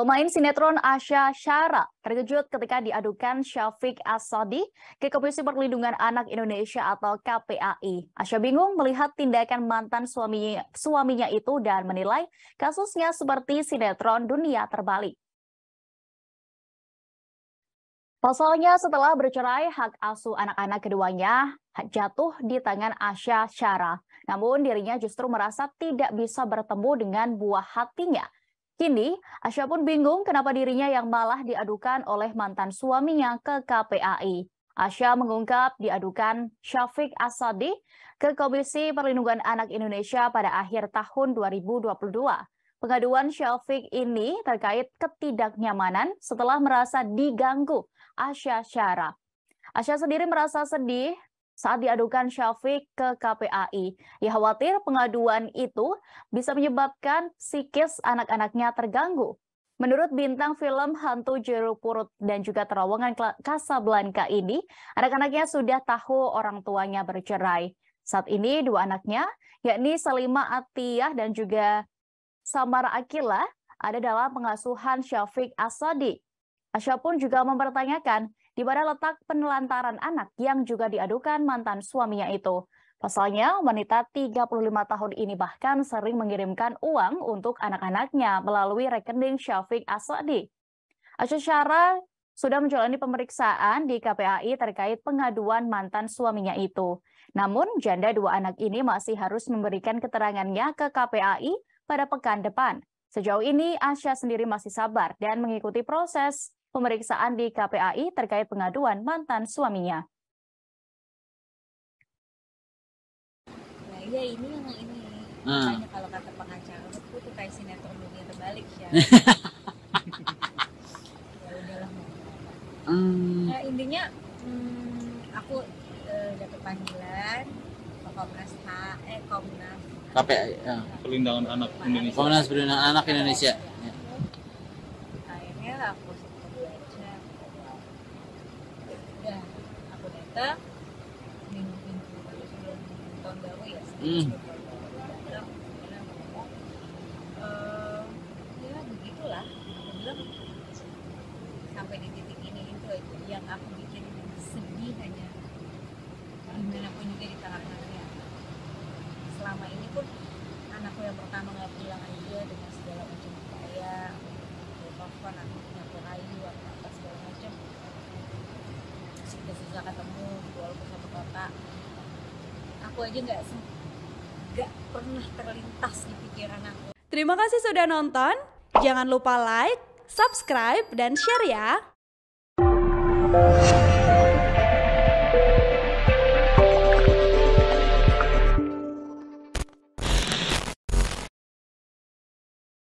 Pemain sinetron Asya Syara terkejut ketika diadukan Syafiq Asadi ke Komisi Perlindungan Anak Indonesia atau KPAI. Asya bingung melihat tindakan mantan suaminya, suaminya itu dan menilai kasusnya seperti sinetron dunia terbalik. Pasalnya setelah bercerai, hak asuh anak-anak keduanya jatuh di tangan Asya Syara. Namun dirinya justru merasa tidak bisa bertemu dengan buah hatinya Kini, Asya pun bingung kenapa dirinya yang malah diadukan oleh mantan suaminya ke KPAI. Asya mengungkap diadukan Syafiq Asadi ke Komisi Perlindungan Anak Indonesia pada akhir tahun 2022. Pengaduan Syafiq ini terkait ketidaknyamanan setelah merasa diganggu Asya Syara. Asya sendiri merasa sedih saat diadukan Syafiq ke KPAI. Ia khawatir pengaduan itu bisa menyebabkan psikis anak-anaknya terganggu. Menurut bintang film Hantu jeruk Purut dan juga terowongan Kasablanka ini, anak-anaknya sudah tahu orang tuanya bercerai. Saat ini dua anaknya, yakni Salima Atiyah dan juga Samara Akila, ada dalam pengasuhan Syafiq Asadi. Asya pun juga mempertanyakan di mana letak penelantaran anak yang juga diadukan mantan suaminya itu. Pasalnya, wanita 35 tahun ini bahkan sering mengirimkan uang untuk anak-anaknya melalui rekening Syafiq Asadi. Asya Syara sudah menjalani pemeriksaan di KPAI terkait pengaduan mantan suaminya itu. Namun, janda dua anak ini masih harus memberikan keterangannya ke KPAI pada pekan depan. Sejauh ini, Asya sendiri masih sabar dan mengikuti proses pemeriksaan di KPAI terkait pengaduan mantan suaminya. Nah, iya ini yang ini. Hmm. Makanya kalau kata pengacara aku tuh kayak sinetron dunia terbalik ya. ya udahlah. Hmm. Nah, intinya hmm, aku eh, dapat panggilan Komnas H, eh Komnas KPI, ya. Perlindungan Anak Indonesia. Komnas Perlindungan Anak Indonesia. Ya. Akhirnya aku udah iya, aku data minggu minggu baru sebelum tahun baru ya hmm. Eh, ya begitulah aku bilang sampai di titik ini itu yang aku bikin sedih hanya gimana pun juga di tangan-tangannya selama ini pun anakku yang pertama nggak pulang aja dengan segala macam upaya telepon anaknya nggak ketemu gitu walaupun satu kota aku aja nggak nggak pernah terlintas di pikiran aku terima kasih sudah nonton jangan lupa like subscribe dan share ya